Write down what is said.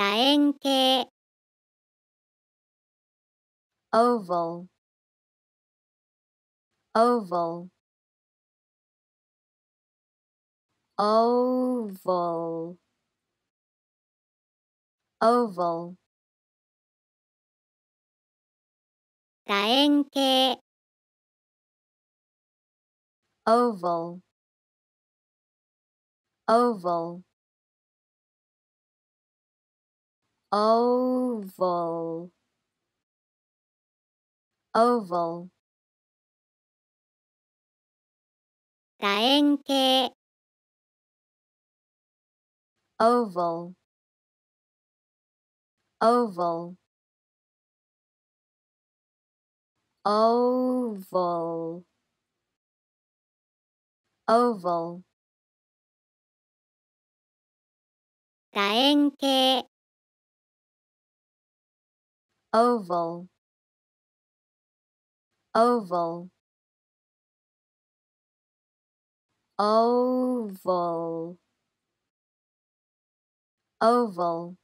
楕円形 oval oval oval oval 楕円形 oval oval oval oval 다행케 oval oval oval oval 다행케 oval oval oval oval